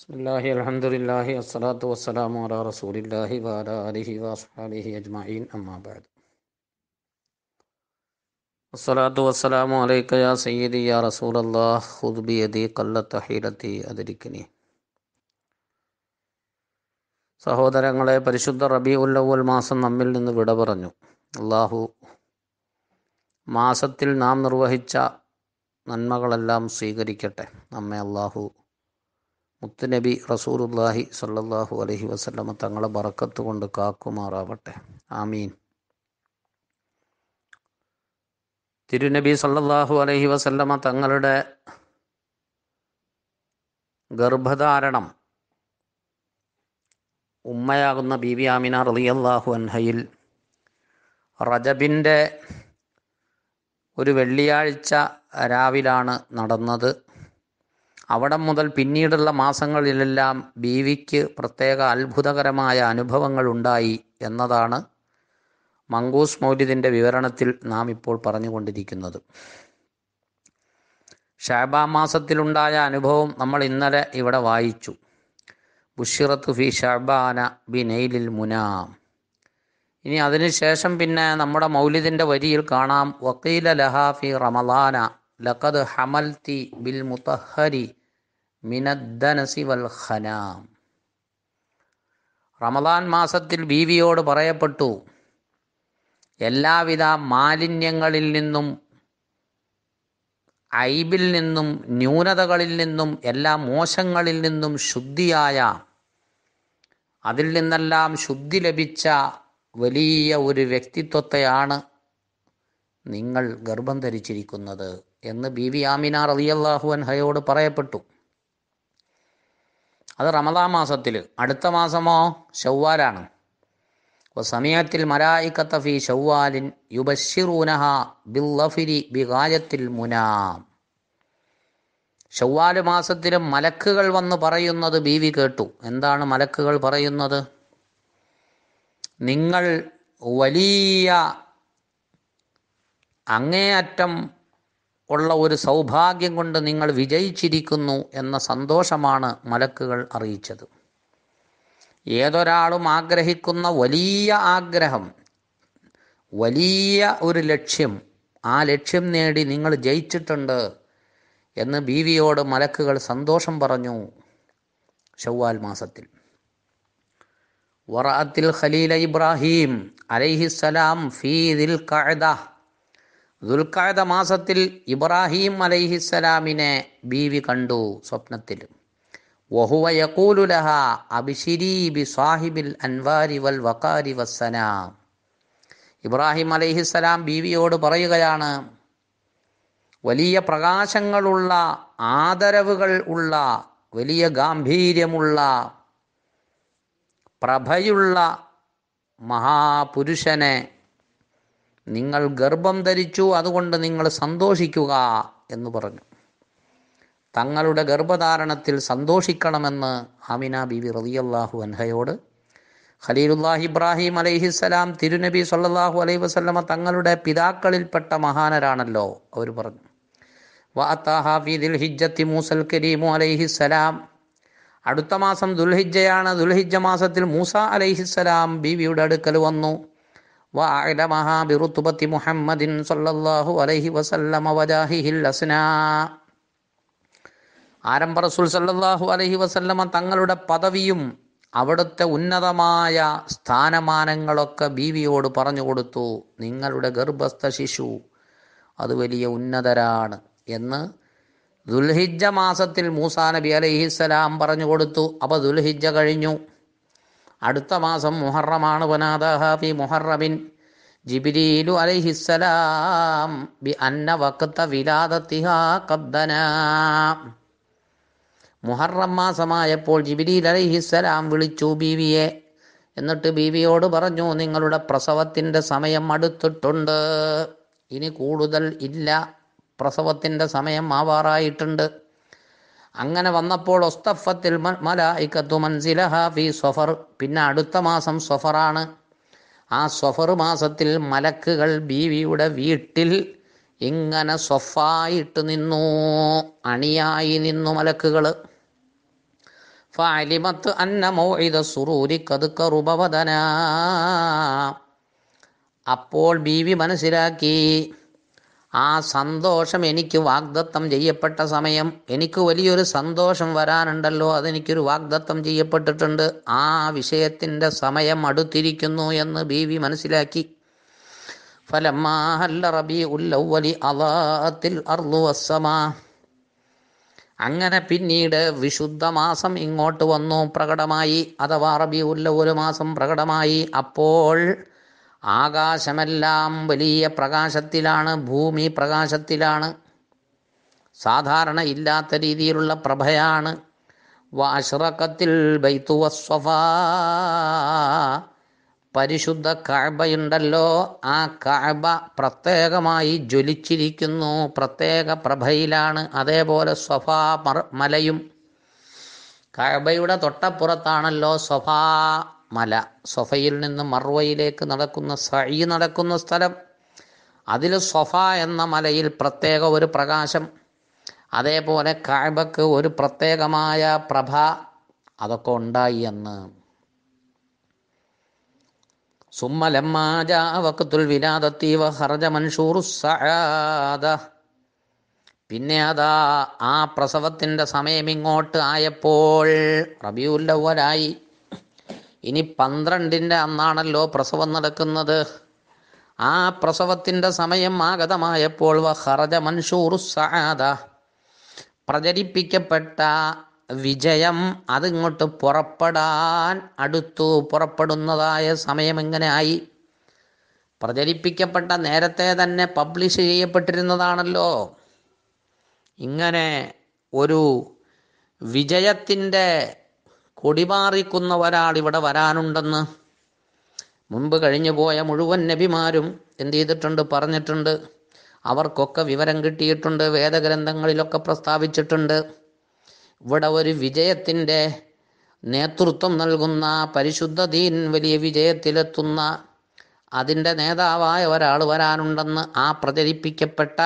ബിസ്മില്ലാഹി അൽഹംദുലില്ലാഹി അസ്സലാത്തു വസ്സലാമു അലാ റസൂലില്ലാഹി വാല അലിഹി വാസ്ഹാലിഹി അമ്മാ അമ്മാബാദ് അസ്സലാത്തു വസ്സലാമു അലൈക യാ സയ്യിദി യാ റസൂലല്ലാഹ് ഖുദ് ബിയദി ഖല്ലത്ത ഹീലത്തി അതിരിക്കിനി സഹോദരങ്ങളെ പരിശുദ്ധ റബീഉൽ അവ്വൽ മാസം നമ്മിൽ നിന്ന് വിട പറഞ്ഞു അള്ളാഹു മാസത്തിൽ നാം നിർവഹിച്ച നന്മകളെല്ലാം സ്വീകരിക്കട്ടെ നമ്മെ അള്ളാഹു മുത്തുനബി റസൂറുല്ലാഹി സല്ലാഹു അലഹി വസ്ലമ തങ്ങളെ ബറക്കത്ത് കൊണ്ട് കാക്കുമാറാവട്ടെ ആമീൻ തിരുനബി സല്ലാഹു അലഹി വസല്ലമ തങ്ങളുടെ ഗർഭധാരണം ഉമ്മയാകുന്ന വി ആമിന റളിയല്ലാഹു അൻഹയിൽ റജബിൻ്റെ ഒരു വെള്ളിയാഴ്ച രാവിലാണ് നടന്നത് അവിടം മുതൽ പിന്നീടുള്ള മാസങ്ങളിലെല്ലാം ബീവിക്ക് പ്രത്യേക അത്ഭുതകരമായ അനുഭവങ്ങൾ ഉണ്ടായി എന്നതാണ് മങ്കൂസ് മൗലിദിൻ്റെ വിവരണത്തിൽ നാം ഇപ്പോൾ പറഞ്ഞുകൊണ്ടിരിക്കുന്നത് ഷാബാ മാസത്തിലുണ്ടായ അനുഭവം നമ്മൾ ഇന്നലെ ഇവിടെ വായിച്ചു ബുഷിറത്ത് ഫി ഷാബാന ബി നെയ്ലിൽ മുനാം ഇനി അതിനുശേഷം പിന്നെ നമ്മുടെ മൗലിദിൻ്റെ വരിയിൽ കാണാം വക്കീല ലഹാഫി റമദാന ലഖദ് തി ബിൽ മുത്തഹരി മിനദ്ദനസി വൽ റമദാൻ മാസത്തിൽ ബീവിയോട് പറയപ്പെട്ടു എല്ലാവിധ മാലിന്യങ്ങളിൽ നിന്നും ഐബിൽ നിന്നും ന്യൂനതകളിൽ നിന്നും എല്ലാ മോശങ്ങളിൽ നിന്നും ശുദ്ധിയായ അതിൽ നിന്നെല്ലാം ശുദ്ധി ലഭിച്ച വലിയ ഒരു വ്യക്തിത്വത്തെയാണ് നിങ്ങൾ ഗർഭം ധരിച്ചിരിക്കുന്നത് എന്ന് ബി വി ആമിനാർ അലിയല്ലാഹുവൻ അൻഹയോട് പറയപ്പെട്ടു അത് റമദാ മാസത്തിൽ അടുത്ത മാസമോ ഷവ്വാലാണ് അപ്പോൾ സമയത്തിൽ മലായിക്കത്ത ഫി ഷവ്വാലിൻ യുബശിറൂനഹ ബില്ലഫിരി ബിഗാജത്തിൽ മുനാം ഷവ്വാല് മാസത്തിൽ മലക്കുകൾ വന്ന് പറയുന്നത് ബീവി കേട്ടു എന്താണ് മലക്കുകൾ പറയുന്നത് നിങ്ങൾ വലിയ അങ്ങേയറ്റം ഉള്ള ഒരു സൗഭാഗ്യം കൊണ്ട് നിങ്ങൾ വിജയിച്ചിരിക്കുന്നു എന്ന സന്തോഷമാണ് മലക്കുകൾ അറിയിച്ചത് ഏതൊരാളും ആഗ്രഹിക്കുന്ന വലിയ ആഗ്രഹം വലിയ ഒരു ലക്ഷ്യം ആ ലക്ഷ്യം നേടി നിങ്ങൾ ജയിച്ചിട്ടുണ്ട് എന്ന് ബീവിയോട് മലക്കുകൾ സന്തോഷം പറഞ്ഞു ഷവ്വാൽ മാസത്തിൽ വറാത്തിൽ ഖലീല ഇബ്രാഹിം അലൈഹിസ്സലാം ഫീ ദിൽ ദുൽഖായത മാസത്തിൽ ഇബ്രാഹിം അലൈഹിസ്സലാമിനെ ബീവി കണ്ടു സ്വപ്നത്തിൽ വഹുവ ലഹാ അബിഷിരി ബി സാഹിബിൽ അൻവാരി വൽ വകാരി വസ്സനാം ഇബ്രാഹിം അലൈഹിസ്സലാം ബീവിയോട് പറയുകയാണ് വലിയ പ്രകാശങ്ങളുള്ള ആദരവുകൾ ഉള്ള വലിയ ഗാംഭീര്യമുള്ള പ്രഭയുള്ള മഹാപുരുഷനെ നിങ്ങൾ ഗർഭം ധരിച്ചു അതുകൊണ്ട് നിങ്ങൾ സന്തോഷിക്കുക എന്ന് പറഞ്ഞു തങ്ങളുടെ ഗർഭധാരണത്തിൽ സന്തോഷിക്കണമെന്ന് ആമിന ബിബി റതിയല്ലാഹു അൻഹയോട് ഖലീലുല്ലാഹ് ഇബ്രാഹിം അലൈഹിസ്സലാം തിരുനബി സല്ലാഹു അലൈഹി വസ്ലമ തങ്ങളുടെ പിതാക്കളിൽപ്പെട്ട മഹാനരാണല്ലോ അവർ പറഞ്ഞു ഹിജ്ജത്തി മൂസൽ കരീമു അലൈഹിസ്സലാം അടുത്ത മാസം ദുൽഹിജ്ജയാണ് ദുൽഹിജ്ജ മാസത്തിൽ മൂസ അലൈഹിസ്സലാം ബീവിയുടെ അടുക്കൽ വന്നു وأعلمها برتبة محمد صلى الله عليه وسلم وجاهه الأسنى ആരംഭ റസൂൽ സല്ലാഹു അലഹി വസല്ലമ തങ്ങളുടെ പദവിയും അവിടുത്തെ ഉന്നതമായ സ്ഥാനമാനങ്ങളൊക്കെ ബീവിയോട് പറഞ്ഞു കൊടുത്തു നിങ്ങളുടെ ഗർഭസ്ഥ ശിശു അത് വലിയ ഉന്നതരാണ് എന്ന് ദുൽഹിജ്ജ മാസത്തിൽ മൂസാ നബി അലഹിസ്സലാം പറഞ്ഞു കൊടുത്തു അപ്പൊ ദുൽഹിജ്ജ കഴിഞ്ഞു അടുത്ത മാസം മുഹറമാണ് വനാദഹാഫി മുഹറബിൻ അലൈഹിസ്സലാം ബി അന്ന വക്ത വിലാദത്തിഹാ മുഹറം മാസമായപ്പോൾ ജിബിരിൽ അലൈഹിസ്സലാം വിളിച്ചു ബീവിയെ എന്നിട്ട് ബീവിയോട് പറഞ്ഞു നിങ്ങളുടെ പ്രസവത്തിൻ്റെ സമയം അടുത്തിട്ടുണ്ട് ഇനി കൂടുതൽ ഇല്ല പ്രസവത്തിൻ്റെ സമയം ആവാറായിട്ടുണ്ട് അങ്ങനെ വന്നപ്പോൾ ഒസ്തഫത്തിൽ മലായിക്കത്തു മൻസിലഹ ഫി സൊഫർ പിന്നെ അടുത്ത മാസം സൊഫറാണ് ആ സൊഫർ മാസത്തിൽ മലക്കുകൾ ബീവിയുടെ വീട്ടിൽ ഇങ്ങനെ സൊഫായിട്ട് നിന്നു അണിയായി നിന്നു മലക്കുകൾ ഫാലിമത്ത് അന്ന മൗഇദ സുറൂരി കതുക്ക അപ്പോൾ ബീവി മനസ്സിലാക്കി ആ സന്തോഷം എനിക്ക് വാഗ്ദത്തം ചെയ്യപ്പെട്ട സമയം എനിക്ക് വലിയൊരു സന്തോഷം വരാനുണ്ടല്ലോ അതെനിക്കൊരു വാഗ്ദത്തം ചെയ്യപ്പെട്ടിട്ടുണ്ട് ആ വിഷയത്തിൻ്റെ സമയം അടുത്തിരിക്കുന്നു എന്ന് ബീവി മനസ്സിലാക്കി അങ്ങനെ പിന്നീട് വിശുദ്ധ മാസം ഇങ്ങോട്ട് വന്നു പ്രകടമായി അഥവാ റബി ഉല്ല ഒരു മാസം പ്രകടമായി അപ്പോൾ ആകാശമെല്ലാം വലിയ പ്രകാശത്തിലാണ് ഭൂമി പ്രകാശത്തിലാണ് സാധാരണ ഇല്ലാത്ത രീതിയിലുള്ള പ്രഭയാണ് വാശ്രക്കത്തിൽ ബൈത്തുവസ്വഫ പരിശുദ്ധ കാഴ്ബയുണ്ടല്ലോ ആ കാഴ്ബ പ്രത്യേകമായി ജ്വലിച്ചിരിക്കുന്നു പ്രത്യേക പ്രഭയിലാണ് അതേപോലെ സ്വഫാ മലയും കാഴ്ബയുടെ തൊട്ടപ്പുറത്താണല്ലോ സ്വഫാ മല സൊഫയിൽ നിന്ന് മർവയിലേക്ക് നടക്കുന്ന സഴി നടക്കുന്ന സ്ഥലം അതിൽ സൊഫ എന്ന മലയിൽ പ്രത്യേക ഒരു പ്രകാശം അതേപോലെ കായബക്ക് ഒരു പ്രത്യേകമായ പ്രഭ അതൊക്കെ ഉണ്ടായി എന്ന് സുമ്മലമ്മാജാവക്കത്തുൽ പിന്നെ അതാ ആ സമയം ഇങ്ങോട്ട് ആയപ്പോൾ റബിയുല്ലവരായി ഇനി പന്ത്രണ്ടിൻ്റെ അന്നാണല്ലോ പ്രസവം നടക്കുന്നത് ആ പ്രസവത്തിൻ്റെ സമയം ആഗതമായപ്പോൾ ഹറജ മൻഷൂർ സഹാദ പ്രചരിപ്പിക്കപ്പെട്ട വിജയം അതിങ്ങോട്ട് പുറപ്പെടാൻ അടുത്തു പുറപ്പെടുന്നതായ സമയം എങ്ങനെയായി ആയി പ്രചരിപ്പിക്കപ്പെട്ട നേരത്തെ തന്നെ പബ്ലിഷ് ചെയ്യപ്പെട്ടിരുന്നതാണല്ലോ ഇങ്ങനെ ഒരു വിജയത്തിൻ്റെ കൊടിമാറിക്കുന്ന ഒരാൾ ഇവിടെ വരാനുണ്ടെന്ന് മുൻപ് കഴിഞ്ഞു പോയ മുഴുവൻ നബിമാരും എന്ത് ചെയ്തിട്ടുണ്ട് പറഞ്ഞിട്ടുണ്ട് അവർക്കൊക്കെ വിവരം കിട്ടിയിട്ടുണ്ട് വേദഗ്രന്ഥങ്ങളിലൊക്കെ പ്രസ്താവിച്ചിട്ടുണ്ട് ഇവിടെ ഒരു വിജയത്തിൻ്റെ നേതൃത്വം നൽകുന്ന പരിശുദ്ധ ദീൻ വലിയ വിജയത്തിലെത്തുന്ന അതിൻ്റെ നേതാവായ ഒരാൾ വരാനുണ്ടെന്ന് ആ പ്രചരിപ്പിക്കപ്പെട്ട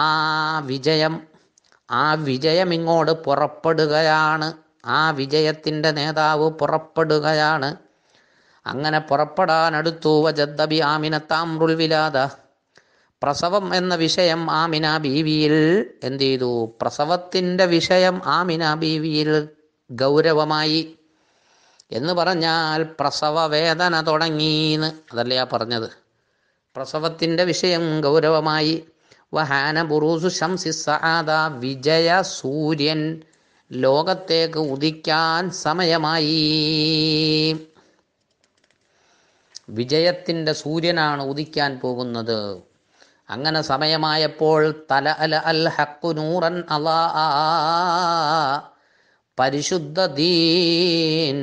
ആ വിജയം ആ വിജയം ഇങ്ങോട്ട് പുറപ്പെടുകയാണ് ആ വിജയത്തിൻ്റെ നേതാവ് പുറപ്പെടുകയാണ് അങ്ങനെ പുറപ്പെടാനടുത്തു വജദ്ദബി ആമിന താമ്രുൽ വിലാദ പ്രസവം എന്ന വിഷയം ആമിന ബീവിയിൽ എന്ത് ചെയ്തു പ്രസവത്തിൻ്റെ വിഷയം ആമിന ബീവിയിൽ ഗൗരവമായി എന്ന് പറഞ്ഞാൽ പ്രസവ വേദന തുടങ്ങിയെന്ന് അതല്ലേ ആ പറഞ്ഞത് പ്രസവത്തിൻ്റെ വിഷയം ഗൗരവമായി വഹാന ബുറൂസു ശംസി സഹാദ വിജയ സൂര്യൻ ലോകത്തേക്ക് ഉദിക്കാൻ സമയമായി വിജയത്തിൻ്റെ സൂര്യനാണ് ഉദിക്കാൻ പോകുന്നത് അങ്ങനെ സമയമായപ്പോൾ തല അല അൽ ഹക്കു നൂറൻ അലാ പരിശുദ്ധ ദീൻ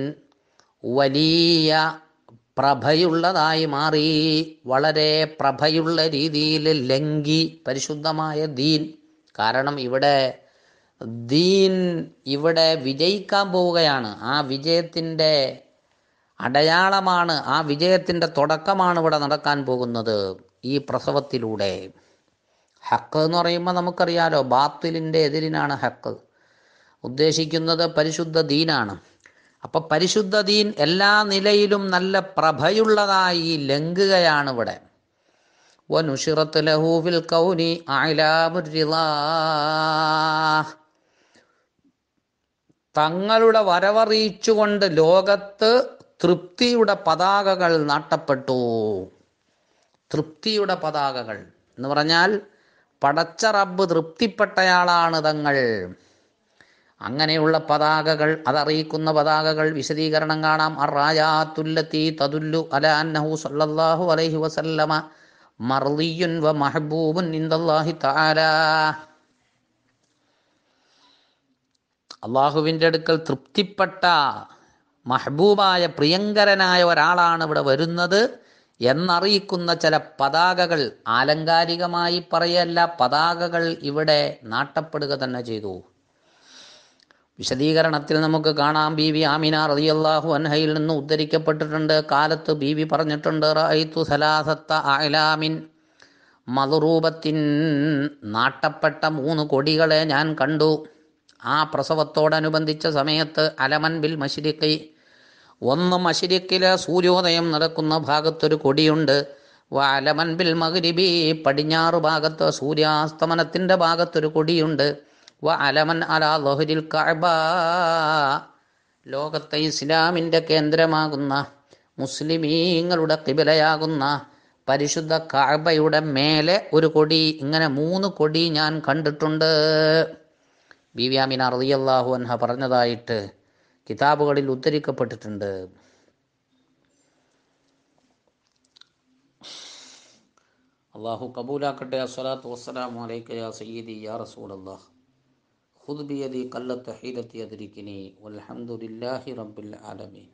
വലിയ പ്രഭയുള്ളതായി മാറി വളരെ പ്രഭയുള്ള രീതിയിൽ ലങ്കി പരിശുദ്ധമായ ദീൻ കാരണം ഇവിടെ ദീൻ ഇവിടെ വിജയിക്കാൻ പോവുകയാണ് ആ വിജയത്തിൻ്റെ അടയാളമാണ് ആ വിജയത്തിൻ്റെ തുടക്കമാണ് ഇവിടെ നടക്കാൻ പോകുന്നത് ഈ പ്രസവത്തിലൂടെ ഹക്ക് എന്ന് പറയുമ്പോൾ നമുക്കറിയാലോ ബാത്തിലിൻ്റെ എതിരിനാണ് ഹക്ക് ഉദ്ദേശിക്കുന്നത് പരിശുദ്ധ ദീനാണ് അപ്പോൾ പരിശുദ്ധ ദീൻ എല്ലാ നിലയിലും നല്ല പ്രഭയുള്ളതായി ലംഘുകയാണ് ഇവിടെ വനുഷിറത്ത് ലഹൂഫിൽ കൗനി ആയിലാമുരിലാഹ് തങ്ങളുടെ വരവറിയിച്ചുകൊണ്ട് ലോകത്ത് തൃപ്തിയുടെ പതാകകൾ നാട്ടപ്പെട്ടു തൃപ്തിയുടെ പതാകകൾ എന്ന് പറഞ്ഞാൽ പടച്ച റബ്ബ് തൃപ്തിപ്പെട്ടയാളാണ് തങ്ങൾ അങ്ങനെയുള്ള പതാകകൾ അതറിയിക്കുന്ന പതാകകൾ വിശദീകരണം കാണാം അർ തുല്ലത്തി തതുല്ലു അന്നഹു സല്ലല്ലാഹു അലൈഹി വസല്ലമ മർദിയുൻ വ മഹബൂബുൻ ഇന്ദല്ലാഹി തആല അള്ളാഹുവിൻ്റെ അടുക്കൽ തൃപ്തിപ്പെട്ട മഹബൂബായ പ്രിയങ്കരനായ ഒരാളാണ് ഇവിടെ വരുന്നത് എന്നറിയിക്കുന്ന ചില പതാകകൾ ആലങ്കാരികമായി പറയല്ല പതാകകൾ ഇവിടെ നാട്ടപ്പെടുക തന്നെ ചെയ്തു വിശദീകരണത്തിൽ നമുക്ക് കാണാം ബി വി ആമിന അള്ളാഹു അൻഹയിൽ നിന്ന് ഉദ്ധരിക്കപ്പെട്ടിട്ടുണ്ട് കാലത്ത് ബി വി പറഞ്ഞിട്ടുണ്ട് റൈത്തു സലാസത്ത അലാമിൻ മതുറൂപത്തിൻ നാട്ടപ്പെട്ട മൂന്ന് കൊടികളെ ഞാൻ കണ്ടു ആ പ്രസവത്തോടനുബന്ധിച്ച സമയത്ത് അലമൻ ബിൽ മഷിരിക്കി ഒന്ന് മഷിരിക്കിലെ സൂര്യോദയം നടക്കുന്ന ഭാഗത്തൊരു കൊടിയുണ്ട് അലമൻ ബിൽ മകരിബി പടിഞ്ഞാറ് ഭാഗത്ത് സൂര്യാസ്തമനത്തിൻ്റെ ഭാഗത്തൊരു കൊടിയുണ്ട് വ അലമൻ അലാ ലൊഹരിൽ കഅബ ലോകത്തെ ഇസ്ലാമിൻ്റെ കേന്ദ്രമാകുന്ന മുസ്ലിമീങ്ങളുടെ കിബിലയാകുന്ന പരിശുദ്ധ കഅബയുടെ മേലെ ഒരു കൊടി ഇങ്ങനെ മൂന്ന് കൊടി ഞാൻ കണ്ടിട്ടുണ്ട് ബീവിയാമിന അറിയല്ലാഹു അൻഹ പറഞ്ഞതായിട്ട് കിതാബുകളിൽ ഉദ്ധരിക്കപ്പെട്ടിട്ടുണ്ട് അള്ളാഹു കബൂലാക്കട്ടെ അസ്വലാത്തു വസ്സലാം വലൈക്ക യാ സയ്യിദി യാ റസൂലല്ലാഹ് ഖുദ് ബിയദി കല്ലത്ത് ഹീരത്തി അതിരിക്കിനി വൽഹംദുലില്ലാഹി റബ്ബിൽ ആലമീൻ